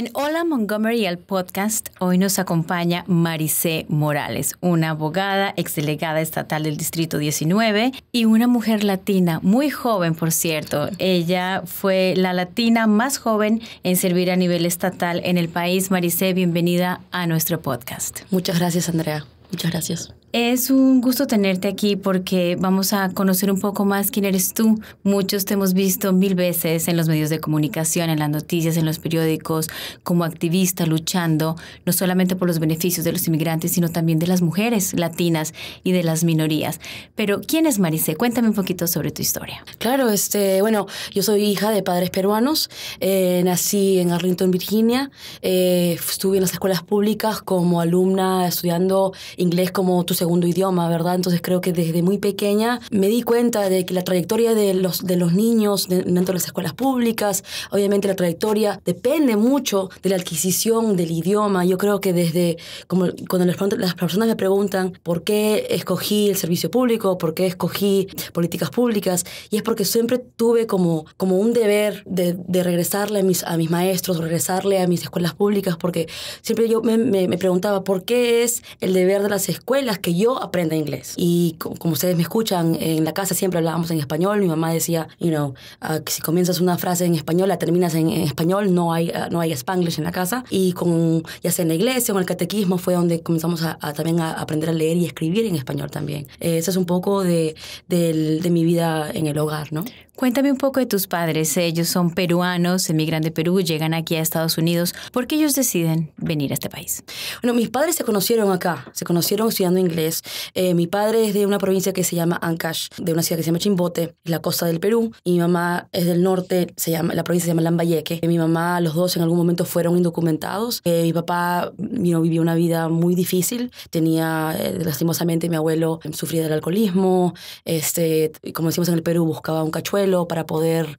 En Hola Montgomery, el podcast, hoy nos acompaña Maricé Morales, una abogada, exdelegada estatal del Distrito 19 y una mujer latina, muy joven, por cierto. Ella fue la latina más joven en servir a nivel estatal en el país. Maricé, bienvenida a nuestro podcast. Muchas gracias, Andrea. Muchas gracias. Es un gusto tenerte aquí porque vamos a conocer un poco más quién eres tú. Muchos te hemos visto mil veces en los medios de comunicación, en las noticias, en los periódicos, como activista luchando no solamente por los beneficios de los inmigrantes, sino también de las mujeres latinas y de las minorías. Pero ¿quién es Maricé? Cuéntame un poquito sobre tu historia. Claro, este, bueno, yo soy hija de padres peruanos. Eh, nací en Arlington, Virginia. Eh, estuve en las escuelas públicas como alumna estudiando inglés como tu segundo idioma, ¿verdad? Entonces creo que desde muy pequeña me di cuenta de que la trayectoria de los, de los niños dentro de las escuelas públicas, obviamente la trayectoria depende mucho de la adquisición del idioma. Yo creo que desde, como cuando las personas me preguntan por qué escogí el servicio público, por qué escogí políticas públicas, y es porque siempre tuve como, como un deber de, regresarle a mis, a mis maestros, regresarle a mis escuelas públicas, porque siempre yo me, me preguntaba por qué es el deber de las escuelas que yo aprenda inglés. Y como ustedes me escuchan, en la casa siempre hablábamos en español. Mi mamá decía, you know, ah, que si comienzas una frase en español, la terminas en, español, no hay, ah, no hay spanglish en la casa. Y con, ya sea en la iglesia o en el catequismo, fue donde comenzamos a, también a aprender a leer y escribir en español también. Eh, eso es un poco de, de mi vida en el hogar, ¿no? Cuéntame un poco de tus padres. Ellos son peruanos, emigran de Perú, llegan aquí a Estados Unidos. ¿Por qué ellos deciden venir a este país? Bueno, mis padres se conocieron acá, se conocieron estudiando inglés. Eh, mi padre es de una provincia que se llama Ancash, de una ciudad que se llama Chimbote, la costa del Perú. Y mi mamá es del norte, se llama, la provincia se llama Lambayeque. Mi mamá, los dos en algún momento fueron indocumentados. Eh, mi papá vivió una vida muy difícil. Tenía, eh, lastimosamente, mi abuelo sufría del alcoholismo. Este, como decimos en el Perú, buscaba un cachuelo para poder,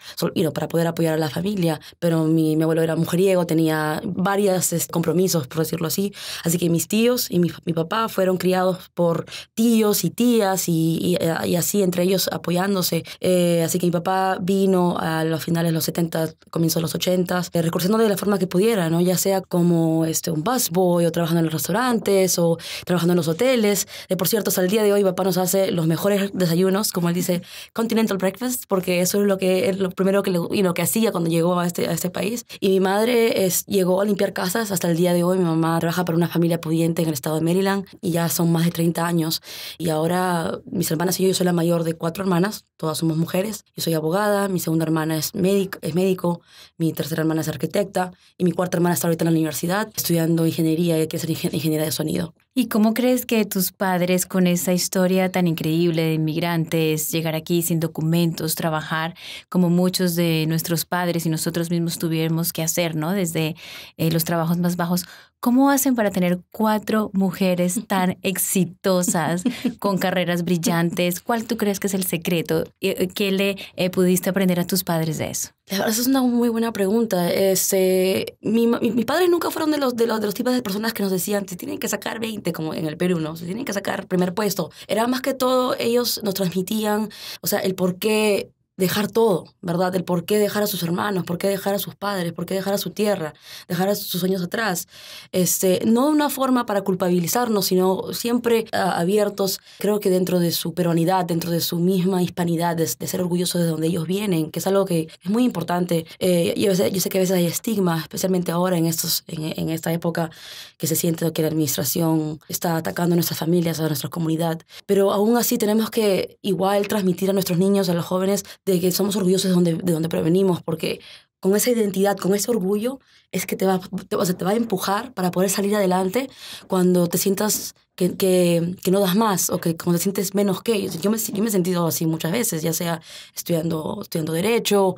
para poder apoyar a la familia, pero mi, abuelo era mujeriego, tenía varios compromisos, por decirlo así. Así que mis tíos y mi, papá fueron criados por tíos y tías y, eh, así entre ellos apoyándose. Eh, así que mi papá vino a los finales de los 70, comienzos de los 80, eh, de la forma que pudiera, ¿no? ya sea como este, un busboy o trabajando en los restaurantes o trabajando en los hoteles. de eh, por cierto, hasta el día de hoy papá nos hace los mejores desayunos, como él dice, continental breakfast, porque eso es lo que es lo primero que, le, y que hacía cuando llegó a este, a este país. Y mi madre es, llegó a limpiar casas hasta el día de hoy. Mi mamá trabaja para una familia pudiente en el estado de Maryland y ya son más de 30 años. Y ahora mis hermanas y yo, yo soy la mayor de cuatro hermanas, todas somos mujeres. Yo soy abogada, mi segunda hermana es médico, es médico mi tercera hermana es arquitecta y mi cuarta hermana está ahorita en la universidad estudiando ingeniería y quiere ser ingeniera de sonido. ¿Y cómo crees que tus padres con esa historia tan increíble de inmigrantes, llegar aquí sin documentos, trabajar, como muchos de nuestros padres y nosotros mismos tuvimos que hacer, ¿no? Desde eh, los trabajos más bajos. ¿Cómo hacen para tener cuatro mujeres tan exitosas, con carreras brillantes? ¿Cuál tú crees que es el secreto? Eh, eh, ¿Qué le pudiste aprender a tus padres de eso? Esa es una muy buena pregunta. Este, mi, padre mis padres nunca fueron de los, de, los, de los tipos de personas que nos decían, se tienen que sacar 20, como en el Perú, ¿no? Se tienen que sacar primer puesto. Era más que todo, ellos nos transmitían, o sea, el por qué dejar todo, ¿verdad? El por qué dejar a sus hermanos, por qué dejar a sus padres, por qué dejar a su tierra, dejar a sus sueños atrás. Este, no una forma para culpabilizarnos, sino siempre ah, abiertos, creo que dentro de su peronidad, dentro de su misma hispanidad, de, ser orgullosos de donde ellos vienen, que es algo que es muy importante. Eh, yo, sé, que a veces hay estigma, especialmente ahora en, estos, en, esta época que se siente que la administración está atacando a nuestras familias, a nuestra comunidad. Pero aún así tenemos que igual transmitir a nuestros niños, a los jóvenes, de que somos orgullosos de donde, de donde provenimos, porque con esa identidad, con ese orgullo, es que te va, va a empujar para poder salir adelante cuando te sientas que, no das más o que como te sientes menos que. Yo me, yo me he sentido así muchas veces, ya sea estudiando, estudiando Derecho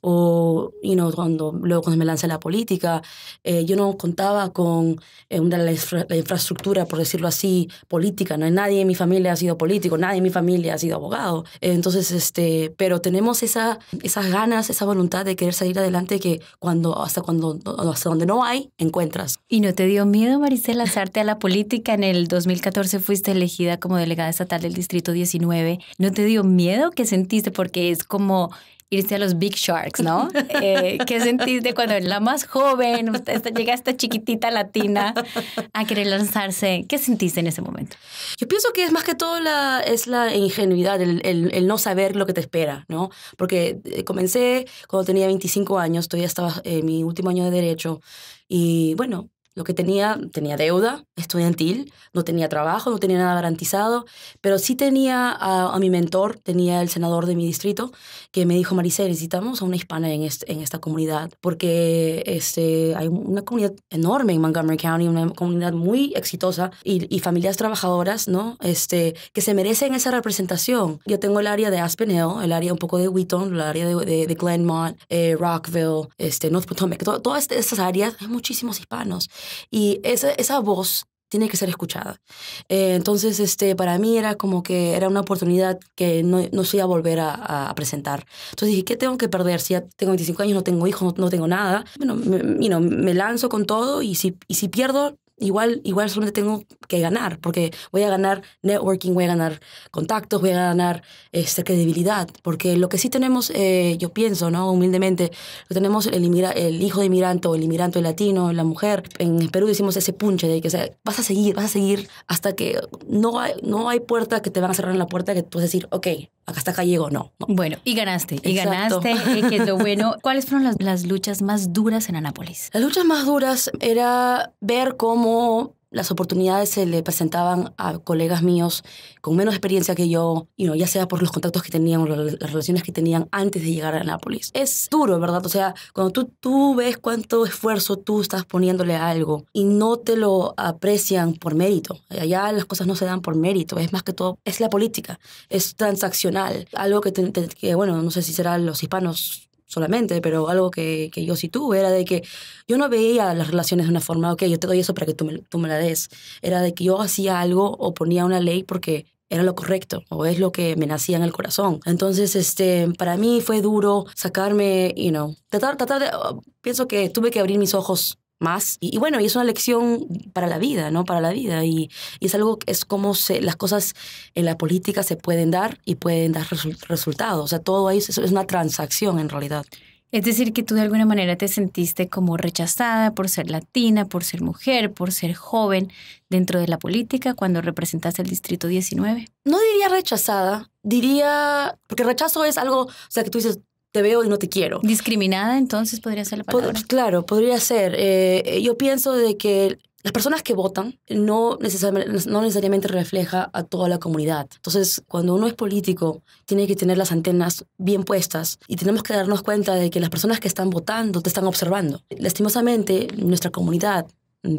o y cuando, luego cuando me lancé a la política. Eh, yo no contaba con eh, una, la, infraestructura, por decirlo así, política. ¿no? Nadie en mi familia ha sido político, nadie en mi familia ha sido abogado. Eh, entonces, este, pero tenemos esa, esas ganas, esa voluntad de querer salir adelante que cuando, hasta cuando hasta donde no hay, encuentras. ¿Y no te dio miedo, Marisela, lanzarte a la política? En el 2014 fuiste elegida como delegada estatal del Distrito 19. ¿No te dio miedo? ¿Qué sentiste? Porque es como irse a los Big Sharks, ¿no? Eh, ¿Qué sentiste de cuando la más joven, usted llega esta chiquitita latina a querer lanzarse? ¿Qué sentiste en ese momento? Yo pienso que es más que todo la, es la ingenuidad, el, el no saber lo que te espera, ¿no? Porque eh, comencé cuando tenía 25 años, todavía estaba en eh, mi último año de derecho y bueno, lo que tenía, tenía deuda estudiantil, no tenía trabajo, no tenía nada garantizado, pero sí tenía a, mi mentor, tenía el senador de mi distrito, que me dijo, Marisa necesitamos a una hispana en, en esta comunidad, porque este, hay una comunidad enorme en Montgomery County, una comunidad muy exitosa y, familias trabajadoras, ¿no? Este, que se merecen esa representación. Yo tengo el área de Aspen Hill, el área un poco de Wheaton, el área de, Glenmont, eh, Rockville, este, North Potomac, todas estas áreas, hay muchísimos hispanos. Y esa, esa voz tiene que ser escuchada. Eh, entonces, este, para mí era como que era una oportunidad que no, no se iba a volver a, a, presentar. Entonces dije, ¿qué tengo que perder? Si ya tengo 25 años, no tengo hijos, no, tengo nada. Bueno, me, me lanzo con todo y si, y si pierdo, igual, igual solamente tengo que ganar, porque voy a ganar networking, voy a ganar contactos, voy a ganar este, credibilidad, porque lo que sí tenemos, eh, yo pienso, ¿no? Humildemente, lo tenemos el, el hijo de inmigrante o el inmigrante latino, la mujer. En Perú decimos ese punche de que, sea, vas a seguir, vas a seguir hasta que no hay, no hay puerta que te van a cerrar en la puerta que tú vas a decir, ok, acá está callego no, Bueno, y ganaste, y ganaste, eh, que es lo bueno. ¿Cuáles fueron las, las luchas más duras en Anápolis? Las luchas más duras era ver cómo las oportunidades se le presentaban a colegas míos con menos experiencia que yo, y no ya sea por los contactos que tenían o las relaciones que tenían antes de llegar a Nápoles. Es duro, ¿verdad? O sea, cuando tú, tú ves cuánto esfuerzo tú estás poniéndole a algo y no te lo aprecian por mérito. Allá las cosas no se dan por mérito, es más que todo, es la política, es transaccional. Algo que, que bueno, no sé si serán los hispanos solamente, pero algo que, que, yo sí tuve era de que yo no veía las relaciones de una forma, ok, yo te doy eso para que tú me, tú me la des. Era de que yo hacía algo o ponía una ley porque era lo correcto o es lo que me nacía en el corazón. Entonces, este, para mí fue duro sacarme, you know, tratar, tratar de, oh, pienso que tuve que abrir mis ojos más. Y, bueno, y es una lección para la vida, ¿no? Para la vida. Y, es algo, que es como se, las cosas en la política se pueden dar y pueden dar resultados. O sea, todo ahí es, es, una transacción en realidad. Es decir, que tú de alguna manera te sentiste como rechazada por ser latina, por ser mujer, por ser joven dentro de la política cuando representaste el Distrito 19. No diría rechazada, diría, porque rechazo es algo, o sea, que tú dices, te veo y no te quiero. Discriminada entonces podría ser la palabra. claro, podría ser. Eh, yo pienso de que las personas que votan no necesariamente, no necesariamente refleja a toda la comunidad. Entonces, cuando uno es político, tiene que tener las antenas bien puestas y tenemos que darnos cuenta de que las personas que están votando te están observando. Lastimosamente, nuestra comunidad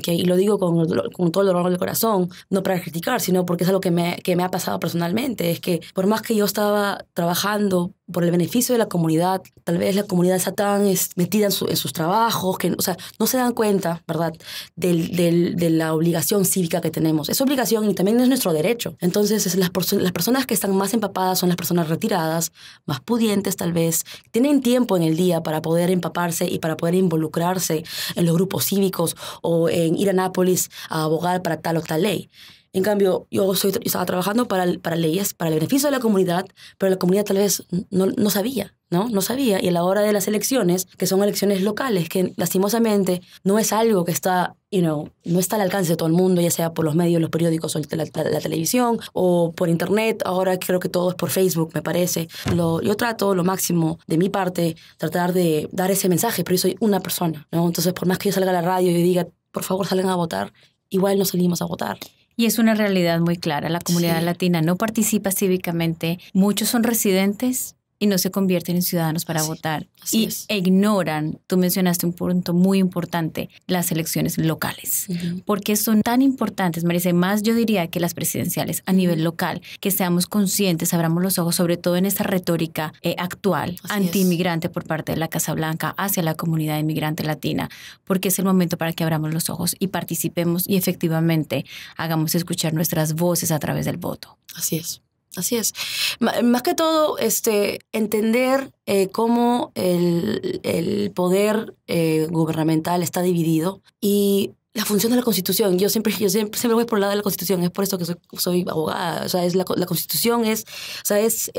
que, y lo digo con, con, todo el dolor del corazón, no para criticar, sino porque es algo que me, que me, ha pasado personalmente, es que por más que yo estaba trabajando por el beneficio de la comunidad, tal vez la comunidad está tan metida en, sus trabajos, que o sea, no se dan cuenta, ¿verdad?, del, de la obligación cívica que tenemos. Es obligación y también es nuestro derecho. Entonces, las, las personas que están más empapadas son las personas retiradas, más pudientes tal vez, tienen tiempo en el día para poder empaparse y para poder involucrarse en los grupos cívicos o en ir a Nápoles a abogar para tal o tal ley. En cambio, yo, soy, estaba trabajando para, para leyes, para el beneficio de la comunidad, pero la comunidad tal vez no, no sabía, ¿no? No sabía. Y a la hora de las elecciones, que son elecciones locales, que lastimosamente no es algo que está You know, no está al alcance de todo el mundo, ya sea por los medios, los periódicos o la, televisión o por internet. Ahora creo que todo es por Facebook, me parece. Lo, yo trato lo máximo de mi parte, tratar de dar ese mensaje, pero yo soy una persona, ¿no? Entonces, por más que yo salga a la radio y diga, por favor, salgan a votar, igual no salimos a votar. Y es una realidad muy clara. La comunidad latina no participa cívicamente. Muchos son residentes, y no se convierten en ciudadanos para votar y ignoran, tú mencionaste un punto muy importante, las elecciones locales, porque son tan importantes, merece más yo diría que las presidenciales a nivel local, que seamos conscientes, abramos los ojos, sobre todo en esta retórica eh, actual anti-inmigrante por parte de la Casa Blanca hacia la comunidad inmigrante latina, porque es el momento para que abramos los ojos y participemos y efectivamente hagamos escuchar nuestras voces a través del voto. Así es. Así es. más que todo, este, entender eh, cómo el, el poder eh, gubernamental está dividido y la función de la Constitución. Yo siempre, yo siempre, voy por el lado de la Constitución, es por eso que soy, abogada. O sea, es la, Constitución es, sea, es,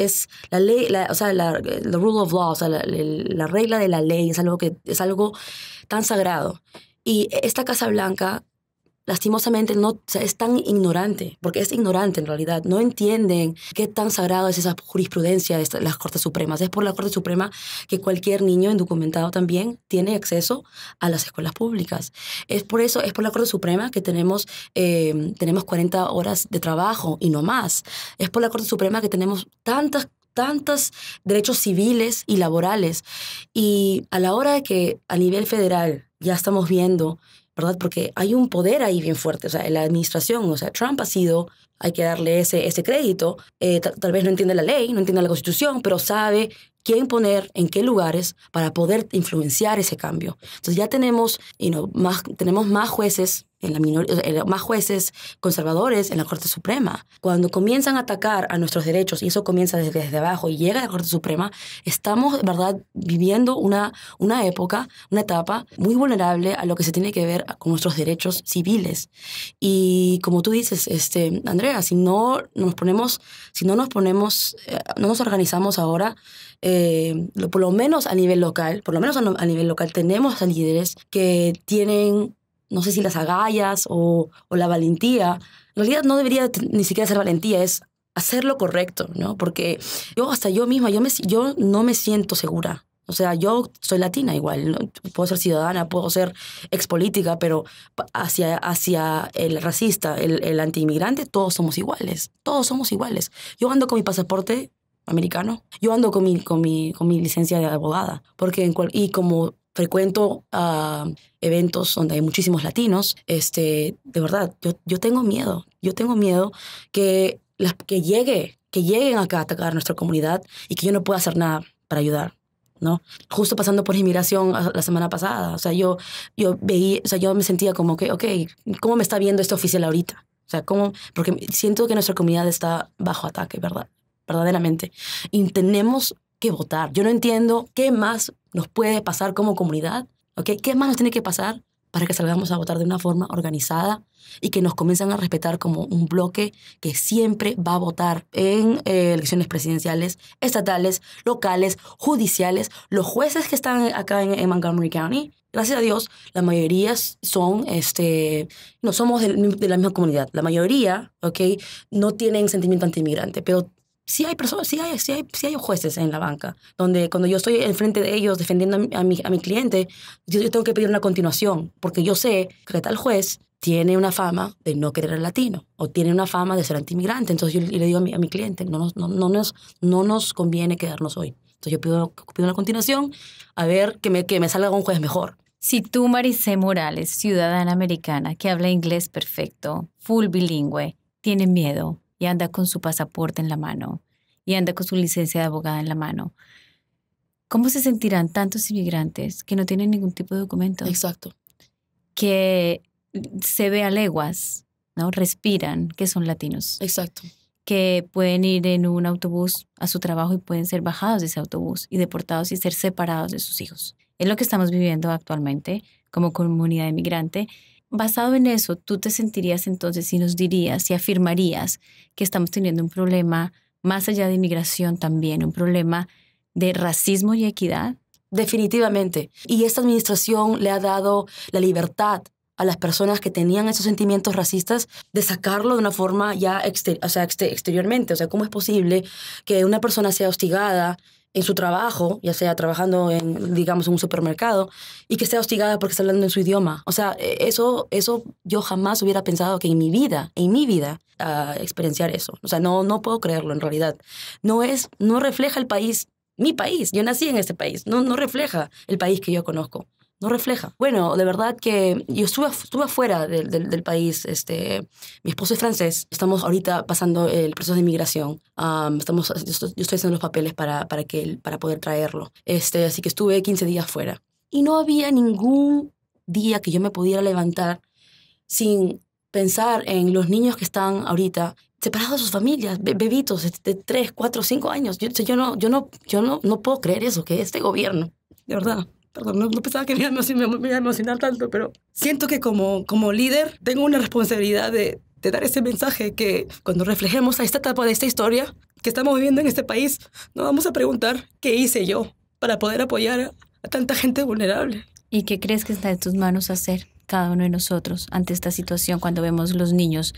la ley, la, o sea, rule of law, o sea, la regla de la ley es algo que es algo tan sagrado. Y e, esta Casa Blanca lastimosamente no es tan ignorante, porque es ignorante en realidad, no entienden qué tan sagrado es esa jurisprudencia de las Cortes Supremas. Es por la Corte Suprema que cualquier niño indocumentado también tiene acceso a las escuelas públicas. Es por eso, es por la Corte Suprema que tenemos, eh, tenemos 40 horas de trabajo y no más. Es por la Corte Suprema que tenemos tantas tantos derechos civiles y laborales. Y a la hora de que a nivel federal ya estamos viendo porque hay un poder ahí bien fuerte, o sea, la administración, o sea, Trump ha sido, hay que darle ese, ese crédito, eh, tal vez no entiende la ley, no entiende la constitución, pero sabe quién poner en qué lugares para poder influenciar ese cambio. Entonces ya tenemos, you know, más, tenemos más jueces en la minoría, más jueces conservadores en la Corte Suprema. Cuando comienzan a atacar a nuestros derechos, y eso comienza desde, abajo y llega a la Corte Suprema, estamos, ¿verdad?, viviendo una, una época, una etapa muy vulnerable a lo que se tiene que ver con nuestros derechos civiles. Y como tú dices, este, Andrea, si no nos ponemos, si no nos ponemos, eh, no nos organizamos ahora, eh, por lo menos a nivel local, por lo menos a, a nivel local, tenemos a líderes que tienen no sé si las agallas o, la valentía. En realidad no debería ni siquiera ser valentía, es hacer lo correcto, ¿no? Porque yo hasta yo misma, yo, no me siento segura. O sea, yo soy latina igual, puedo ser ciudadana, puedo ser expolítica, pero hacia, hacia el racista, el, anti antiinmigrante, todos somos iguales, todos somos iguales. Yo ando con mi pasaporte americano, yo ando con mi, con mi, licencia de abogada, porque y como frecuento ah, eventos donde hay muchísimos latinos, este, de verdad, yo, yo tengo miedo, yo tengo miedo que, las, que llegue, que lleguen acá a atacar nuestra comunidad y que yo no pueda hacer nada para ayudar. ¿no? Justo pasando por inmigración ah, la semana pasada, o sea, yo, yo veía, o sea, yo me sentía como que, ok, ¿cómo me está viendo este oficial ahorita? O sea, ¿cómo? Porque siento que nuestra comunidad está bajo ataque, ¿verdad? Verdaderamente. Y tenemos que votar. Yo no entiendo qué más nos puede pasar como comunidad, ¿ok? ¿Qué más nos tiene que pasar para que salgamos a votar de una forma organizada y que nos comiencen a respetar como un bloque que siempre va a votar en eh, elecciones presidenciales, estatales, locales, judiciales. Los jueces que están acá en, Montgomery County, gracias a Dios, la mayoría son, este, no somos de, la misma comunidad. La mayoría, ¿ok? No tienen sentimiento antimigrante, pero sí hay personas, hay, hay, jueces en la banca, donde cuando yo estoy enfrente de ellos defendiendo a mi, a mi, cliente, yo, tengo que pedir una continuación, porque yo sé que tal juez tiene una fama de no querer al latino o tiene una fama de ser antimigrante. Entonces yo, le digo a mi, cliente, no nos, nos, no nos conviene quedarnos hoy. Entonces yo pido, pido una continuación a ver que me, que me salga un juez mejor. Si tú, Maricé Morales, ciudadana americana que habla inglés perfecto, full bilingüe, tiene miedo y anda con su pasaporte en la mano y anda con su licencia de abogada en la mano. ¿Cómo se sentirán tantos inmigrantes que no tienen ningún tipo de documento? Exacto. Que se ve a leguas, ¿no? Respiran que son latinos. Exacto. Que pueden ir en un autobús a su trabajo y pueden ser bajados de ese autobús y deportados y ser separados de sus hijos. Es lo que estamos viviendo actualmente como comunidad inmigrante basado en eso, tú te sentirías entonces y nos dirías y afirmarías que estamos teniendo un problema más allá de inmigración también, un problema de racismo y equidad? Definitivamente. Y esta administración le ha dado la libertad a las personas que tenían esos sentimientos racistas de sacarlo de una forma ya sea, exteriormente. O sea, ¿cómo es posible que una persona sea hostigada en su trabajo, ya sea trabajando en, digamos, un supermercado, y que sea hostigada porque está hablando en su idioma. O sea, e, eso, eso yo jamás hubiera pensado que en mi vida, en mi vida, a experienciar eso. O sea, no, no puedo creerlo en realidad. No es, no refleja el país, mi país. Yo nací en ese país. No, no refleja el país que yo conozco no refleja. Bueno, de verdad que yo estuve, estuve afuera del, país. Este, mi esposo es francés. Estamos ahorita pasando el proceso de inmigración. estamos, yo, estoy haciendo los papeles para, para, que, para poder traerlo. Este, así que estuve 15 días fuera. Y no había ningún día que yo me pudiera levantar sin pensar en los niños que están ahorita separados de sus familias, bebitos de 3, 4, 5 años. Yo, yo, no, yo, no, yo no puedo creer eso, que este gobierno, de verdad perdón, no, pensaba que me iba, a emocionar tanto, pero siento que como, como líder tengo una responsabilidad de, dar ese mensaje que cuando reflejemos a esta etapa de esta historia que estamos viviendo en este país, nos vamos a preguntar qué hice yo para poder apoyar a, a tanta gente vulnerable. ¿Y qué crees que está en tus manos hacer cada uno de nosotros ante esta situación cuando vemos los niños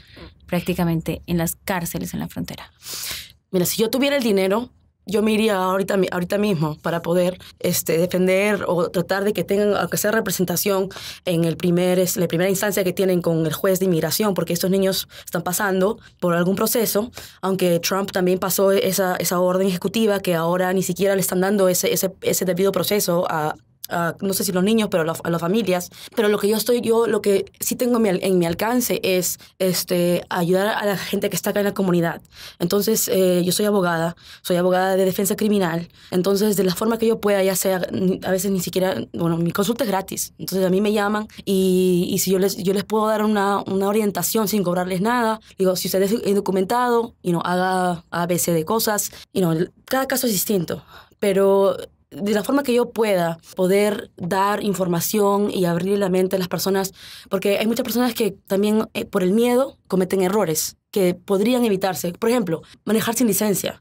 prácticamente en las cárceles en la frontera? Mira, si yo tuviera el dinero yo me iría ahorita, ahorita mismo para poder este, defender o tratar de que tengan, que hacer representación en el primer, es, la primera instancia que tienen con el juez de inmigración, porque estos niños están pasando por algún proceso, aunque Trump también pasó esa, esa orden ejecutiva que ahora ni siquiera le están dando ese, ese, ese debido proceso a, Ah, no sé si los niños, pero a las familias. Pero lo que yo estoy, yo lo que sí tengo en mi, alcance es este, ayudar a la gente que está acá en la comunidad. Entonces, eh, yo soy abogada, soy abogada de defensa criminal. Entonces, de la forma que yo pueda, ya sea, a veces ni siquiera, bueno, mi consulta es gratis. Entonces, a mí me llaman y, si yo les, yo les puedo dar una, una orientación sin cobrarles nada, digo, si usted es indocumentado, y no haga ABC de cosas, y no cada caso es distinto pero de la forma que yo pueda poder dar información y abrir la mente a las personas, porque hay muchas personas que también eh, por el miedo cometen errores que podrían evitarse. Por ejemplo, manejar sin licencia.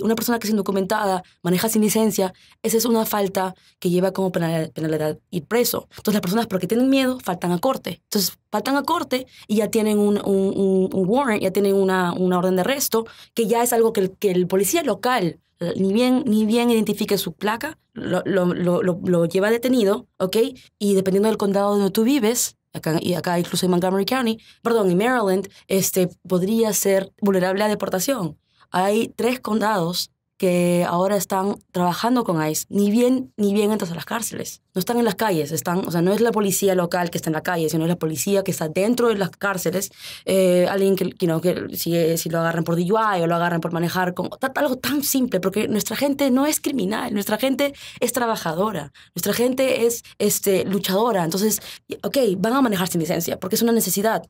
Una persona que es indocumentada, maneja sin licencia, esa es una falta que lleva como penalidad ir preso. Entonces las personas, porque tienen miedo, faltan a corte. Entonces faltan a corte y ya tienen un, un, warrant, ya tienen una, una, orden de arresto, que ya es algo que el, que el policía local eh, ni bien, ni bien identifique su placa, lo, lleva detenido, ¿ok? Y dependiendo del condado donde tú vives, acá, y acá incluso en Montgomery County, perdón, en Maryland, este, podría ser vulnerable a deportación. Hay tres condados que ahora están trabajando con ICE, ni bien ni bien entras a las cárceles. No están en las calles, están, o sea, no es la policía local que está en la calle, sino es la policía que está dentro de las cárceles. Eh, alguien que, que si, si, lo agarran por DUI o lo agarran por manejar, con, algo tan simple, porque nuestra gente no es criminal, nuestra gente es trabajadora, nuestra gente es este, luchadora. Entonces, ok, van a manejar sin licencia, porque es una necesidad.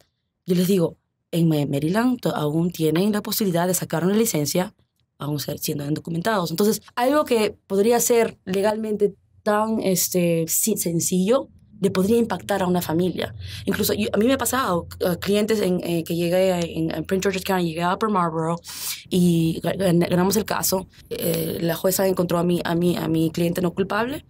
Yo les digo, en Maryland aún tienen la posibilidad de sacar una licencia, aún siendo indocumentados. Entonces, algo que podría ser legalmente tan este, sencillo, le podría impactar a una familia. Incluso a mí me ha pasado clientes en, eh, que llegué en, Prince George's County, llegué a Upper Marlboro y ganamos el caso. Eh, la jueza encontró a mi, a, mí, a mi cliente no culpable.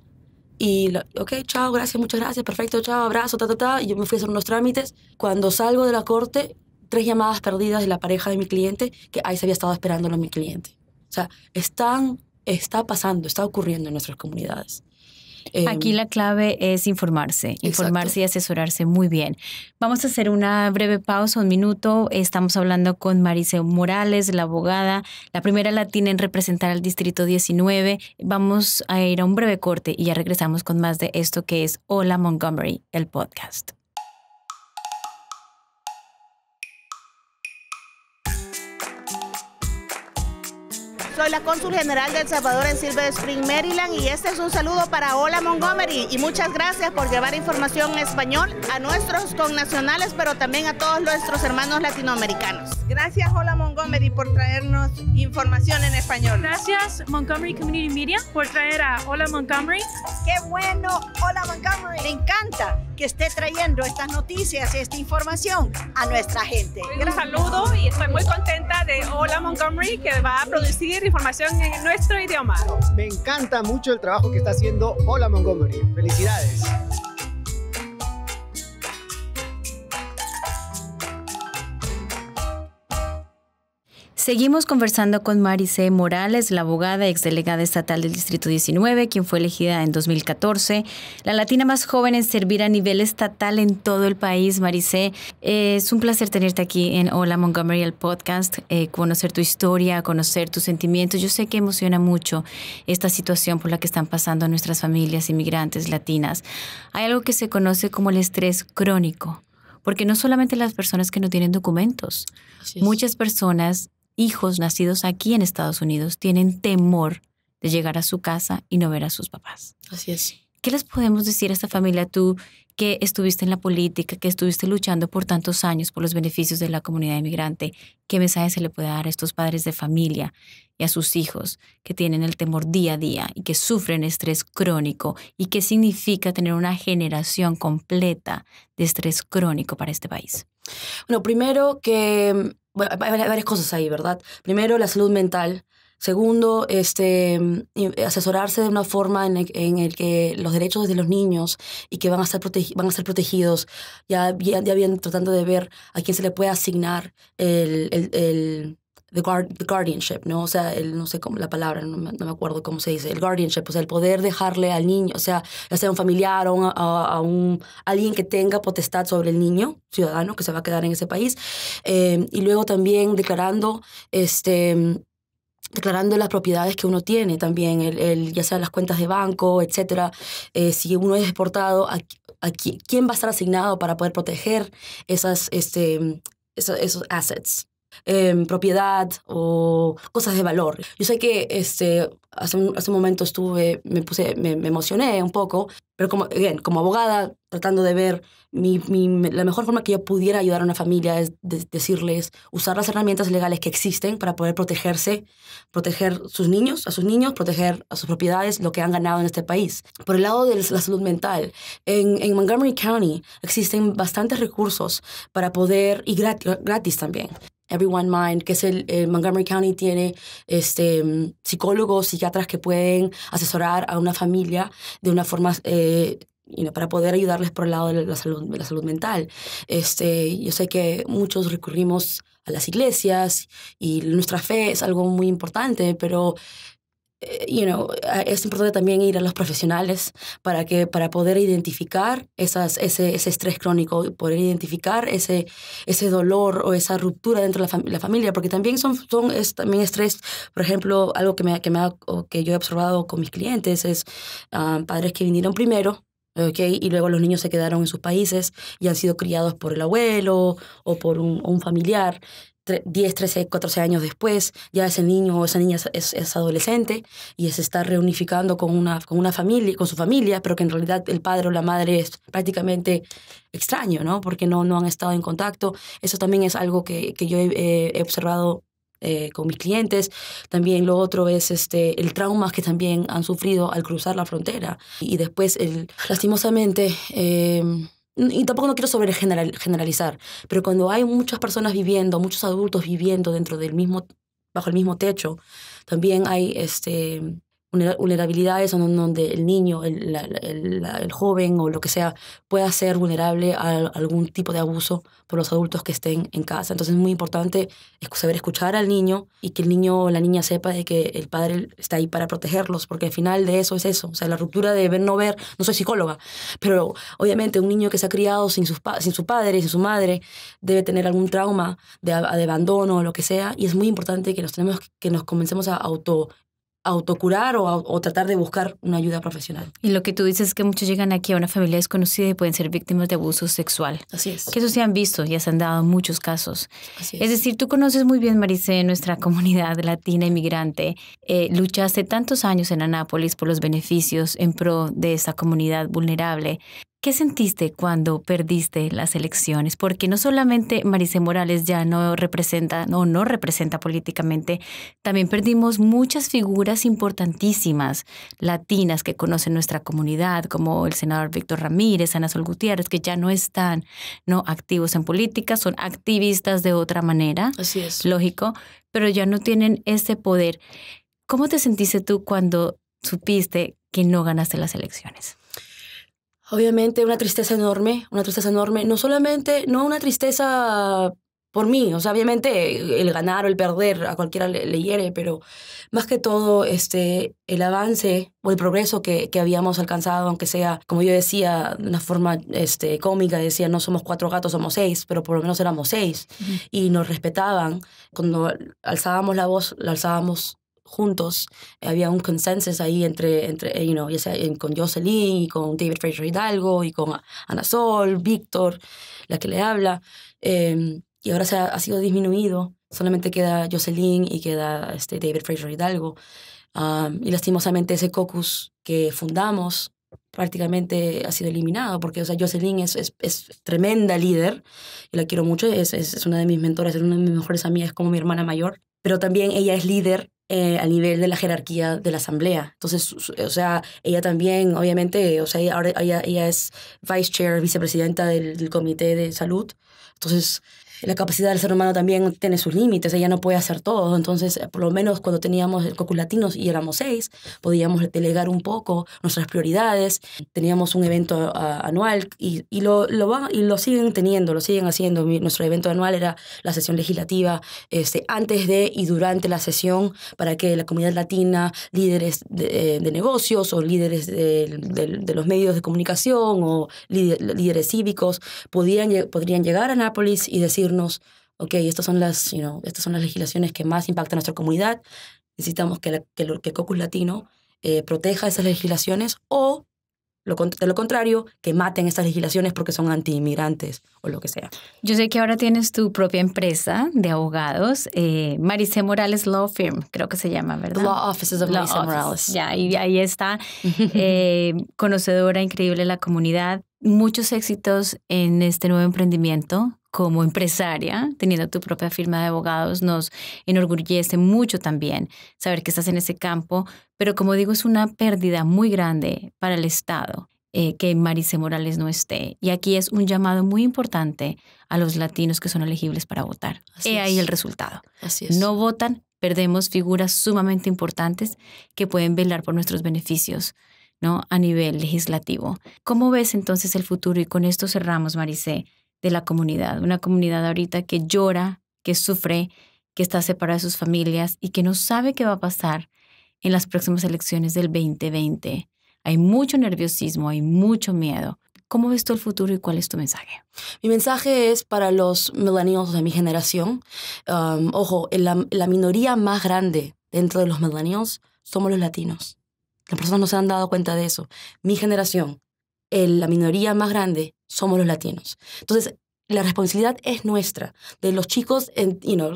Y, ok, chao, gracias, muchas gracias, perfecto, chao, abrazo, ta, ta, ta. Y yo me fui a hacer unos trámites. Cuando salgo de la corte, tres llamadas perdidas de la pareja de mi cliente que ahí se había estado esperándolo mi cliente. O sea, están, está pasando, está ocurriendo en nuestras comunidades. Aquí em, la clave es informarse, informarse y asesorarse muy bien. Vamos a hacer una breve pausa, un minuto. Estamos hablando con Mariseo Morales, la abogada, la primera latina en representar al Distrito 19. Vamos a ir a un breve corte y ya regresamos con más de esto que es Hola Montgomery, el podcast. Soy la cónsul general del Salvador en Silver Spring, Maryland y este es un saludo para Hola Montgomery y muchas gracias por llevar información en español a nuestros connacionales, pero también a todos nuestros hermanos latinoamericanos. Gracias Hola Montgomery por traernos información en español. Gracias Montgomery Community Media por traer a Hola Montgomery. Qué bueno, Hola Montgomery. Me encanta que esté trayendo estas noticias esta información a nuestra gente. Pues un saludo y estoy muy contenta de Hola Montgomery que va a producir información en nuestro idioma. Me encanta mucho el trabajo que está haciendo Hola Montgomery. Felicidades. Seguimos conversando con Maricé Morales, la abogada, exdelegada estatal del Distrito 19, quien fue elegida en 2014, la latina más joven en servir a nivel estatal en todo el país. Maricé, eh, es un placer tenerte aquí en Hola Montgomery, el podcast, eh, conocer tu historia, conocer tus sentimientos. Yo sé que emociona mucho esta situación por la que están pasando nuestras familias inmigrantes latinas. Hay algo que se conoce como el estrés crónico porque no solamente las personas que no tienen documentos, muchas personas hijos nacidos aquí en Estados Unidos tienen temor de llegar a su casa y no ver a sus papás. Así es. ¿Qué les podemos decir a esta familia tú que estuviste en la política, que estuviste luchando por tantos años por los beneficios de la comunidad inmigrante? ¿Qué mensaje se le puede dar a estos padres de familia y a sus hijos que tienen el temor día a día y que sufren estrés crónico? ¿Y qué significa tener una generación completa de estrés crónico para este país? Bueno, primero que bueno, hay varias cosas ahí, ¿verdad? Primero, la salud mental. Segundo, este, mm, eh, asesorarse de una forma en, el, en el que los derechos de los niños y que van a ser van a ser protegidos, ya, ya, ya bien tratando de ver a quién se le puede asignar el, el the, guard, the guardianship, ¿no? O sea, el, no sé cómo la palabra, no me, acuerdo cómo se dice, el guardianship, o sea, el poder dejarle al niño, o sea, ya sea un familiar o a, un alguien que tenga potestad sobre el niño, ciudadano que se va a quedar en ese país, eh, y luego también declarando, este, declarando las propiedades que uno tiene también, el, ya sea las cuentas de banco, etcétera. Eh, si uno es exportado, a, quién, va a estar asignado para poder proteger esas, este, esos assets? Em, propiedad o cosas de valor. Yo sé que este, hace, un, hace momento estuve, me, puse, me, emocioné un poco, pero como, bien como abogada, tratando de ver mi, mi, la mejor forma que yo pudiera ayudar a una familia es decirles, usar las herramientas legales que existen para poder protegerse, proteger sus niños, a sus niños, proteger a sus propiedades, lo que han ganado en este país. Por el lado de la salud mental, en, Montgomery County existen bastantes recursos para poder, y gratis también, Everyone Mind, que es el, eh, Montgomery County tiene este, mm, psicólogos, psiquiatras que pueden asesorar a una familia de una forma eh, para poder ayudarles por el lado de la salud, de la salud mental. Este, yo sé que muchos recurrimos a las iglesias y nuestra fe es algo muy importante, pero eh, es importante también ir a los profesionales para, que, para poder identificar esas, ese, ese estrés crónico, poder identificar ese, ese dolor o esa ruptura dentro de la, familia, porque también son, son es, también estrés, por ejemplo, algo que, que, me que yo he observado con mis clientes es ah, padres que vinieron primero y luego los niños se quedaron en sus países y han sido criados por el abuelo o por un, un familiar. 10, 13, 14 años después, ya ese niño o esa niña es, adolescente y se está reunificando con una, con una familia, con su familia, pero que en realidad el padre o la madre es prácticamente extraño, ¿no? Porque no, no han estado en contacto. Eso también es algo que, que yo he, observado eh, con mis clientes. También lo otro es este, el trauma que también han sufrido al cruzar la frontera. Y después, lastimosamente, em, y tampoco no quiero sobre generalizar, pero cuando hay muchas personas viviendo, muchos adultos viviendo dentro del mismo, bajo el mismo techo, también hay este, vulnerabilidades son donde el niño, el, joven o lo que sea pueda ser vulnerable a algún tipo de abuso por los adultos que estén en casa. Entonces es muy importante saber escuchar al niño y que el niño o la niña sepa de que el padre está ahí para protegerlos, porque al final de eso es eso, o sea, la ruptura de ver no ver, no soy psicóloga, pero obviamente un niño que se ha criado sin, su padre, sin su madre, debe tener algún trauma de, abandono o lo que sea, y es muy importante que nos, que nos comencemos a auto autocurar o, o, tratar de buscar una ayuda profesional. Y lo que tú dices es que muchos llegan aquí a una familia desconocida y pueden ser víctimas de abuso sexual. Así es. Que eso se han visto, y se han dado muchos casos. es. decir, tú conoces muy bien, Maricé nuestra comunidad latina inmigrante. Eh, luchaste tantos años en Anápolis por los beneficios en pro de esta comunidad vulnerable. ¿Qué sentiste cuando perdiste las elecciones? Porque no solamente Marice Morales ya no representa, no, no representa políticamente, también perdimos muchas figuras importantísimas latinas que conocen nuestra comunidad, como el senador Víctor Ramírez, Ana Sol Gutiérrez, que ya no están no activos en política, son activistas de otra manera. Así es. Lógico, pero ya no tienen ese poder. ¿Cómo te sentiste tú cuando supiste que no ganaste las elecciones? Obviamente una tristeza enorme, una tristeza enorme, no solamente, no una tristeza por mí, o sea, obviamente el ganar o el perder a cualquiera le, hiere, pero más que todo este, el avance o el progreso que, que, habíamos alcanzado, aunque sea, como yo decía, de una forma este, cómica, decía, no somos cuatro gatos, somos seis, pero por lo menos éramos seis, y nos respetaban, cuando alzábamos la voz, la alzábamos juntos. Había un consenso ahí entre, entre ya sea con Jocelyn y con David Fraser Hidalgo y con Ana Sol, Víctor, la que le habla. Em, y ahora se ha, sido disminuido. Solamente queda Jocelyn y queda este, David Fraser Hidalgo. y lastimosamente ese caucus que fundamos prácticamente ha sido eliminado, porque o sea, Jocelyn es, es, es tremenda líder, y la quiero mucho, es, es, es, una de mis mentoras, es una de mis mejores amigas, como mi hermana mayor, pero también ella es líder eh, a nivel de la jerarquía de la asamblea. Entonces, o sea, ella también, obviamente, o sea, ella, ahora ella, es vice chair, vicepresidenta del comité de salud. Entonces, la capacidad del ser humano también tiene sus límites, ella no puede hacer todo. Entonces, eh, por lo menos cuando teníamos el Cocus Latinos y éramos seis, podíamos delegar un poco nuestras prioridades. Teníamos un evento anual y, lo, lo van, y lo siguen teniendo, lo siguen haciendo. nuestro evento anual era la sesión legislativa este, antes de y durante la sesión para que la comunidad latina, líderes de, eh, negocios o líderes de, los medios de comunicación o líderes cívicos podían, podrían llegar a Nápoles y decir, ok, estas son las, you estas son las legislaciones que más impactan a nuestra comunidad, necesitamos que, que, Cocus Latino eh, proteja esas legislaciones o, lo, de lo contrario, que maten esas legislaciones porque son anti-inmigrantes o lo que sea. Yo sé que ahora tienes tu propia empresa de abogados, eh, Maricé Morales Law Firm, creo que se llama, ¿verdad? Law Offices of Maricé Morales. Ya, y ahí está, eh, conocedora, increíble la comunidad. Muchos éxitos en este nuevo emprendimiento como empresaria, teniendo tu propia firma de abogados, nos enorgullece mucho también saber que estás en ese campo, pero como digo, es una pérdida muy grande para el Estado. Eh, que Marice Morales no esté. Y aquí es un llamado muy importante a los latinos que son elegibles para votar. Así ahí el resultado. No votan, perdemos figuras sumamente importantes que pueden velar por nuestros beneficios. ¿no? a nivel legislativo. ¿Cómo ves entonces el futuro? Y con esto cerramos, Maricé de la comunidad, una comunidad ahorita que llora, que sufre, que está separada de sus familias y que no sabe qué va a pasar en las próximas elecciones del 2020. Hay mucho nerviosismo, hay mucho miedo. ¿Cómo ves tú el futuro y cuál es tu mensaje? Mi mensaje es para los millennials de mi generación. Um, ojo, la, la minoría más grande dentro de los millennials somos los latinos. Las personas no se han dado cuenta de eso. Mi generación, la minoría más grande somos los latinos. Entonces, la responsabilidad es nuestra, de los chicos,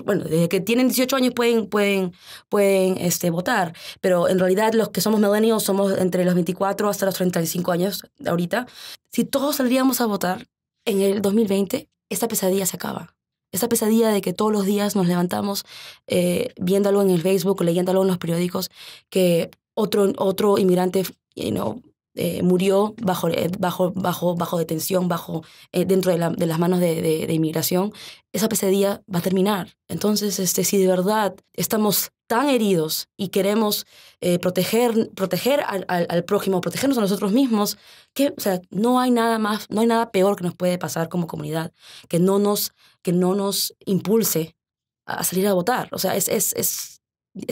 bueno, desde que tienen 18 años pueden, pueden, pueden este, votar, pero en realidad los que somos millennials somos entre los 24 hasta los 35 años ahorita. Si todos saldríamos a votar en el 2020, esta pesadilla se acaba. Esta pesadilla de que todos los días nos levantamos eh, viéndolo en el Facebook, leyéndolo en los periódicos, que otro, otro inmigrante you know, eh, murió bajo, eh, bajo, bajo, bajo detención, bajo, eh, dentro de, las manos de, inmigración, esa pesadilla va a terminar. Entonces, este, si de verdad estamos tan heridos y queremos proteger, proteger al, prójimo, protegernos a nosotros mismos, que, o sea, no hay nada más, no hay nada peor que nos puede pasar como comunidad, que no nos, que no nos impulse a salir a votar. O sea, es, es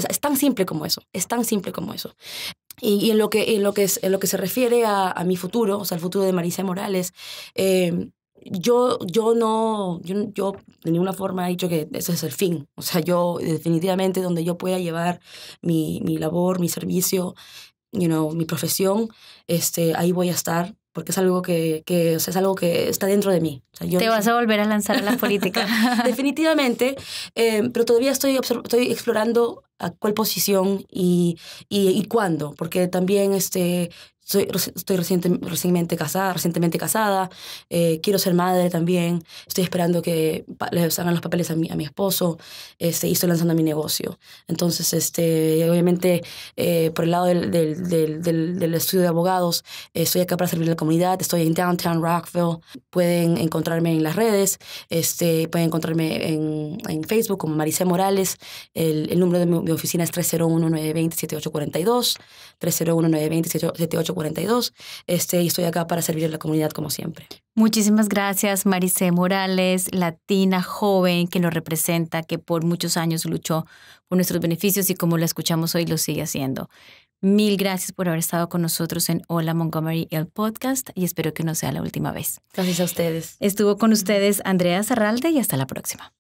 es, tan simple como eso, es tan simple como eso. Y, en, lo que, en, lo que es, en lo que se refiere a, mi futuro, o sea, el futuro de Marisa Morales, eh, yo, yo no, yo, yo, de ninguna forma he dicho que ese es el fin. O sea, yo definitivamente donde yo pueda llevar mi, mi labor, mi servicio, you know, mi profesión, este, ahí voy a estar porque es algo que, o sea, es algo que está dentro de mí. Te vas a volver a lanzar a la política. Definitivamente, eh, pero todavía estoy, estoy explorando a cuál posición y, y, y, cuándo, porque también este, soy, estoy recientemente casada, recientemente casada eh, quiero ser madre también, estoy esperando que le hagan los papeles a mi, a mi esposo, este, y estoy lanzando mi negocio. Entonces, este, obviamente, eh, por el lado del, estudio de abogados, estoy acá para servir a la comunidad, estoy en Downtown Rockville, pueden encontrarme en las redes, este, pueden encontrarme en, Facebook como Maricé Morales, el, número de mi, oficina es 301 920 7842 301-920-7842. Este, y estoy acá para servir a la comunidad como siempre. Muchísimas gracias, Maricé Morales, latina joven que nos representa, que por muchos años luchó por nuestros beneficios y como la escuchamos hoy lo sigue haciendo. Mil gracias por haber estado con nosotros en Hola Montgomery, el podcast, y espero que no sea la última vez. Gracias a ustedes. Estuvo con ustedes Andrea Zarralde y hasta la próxima.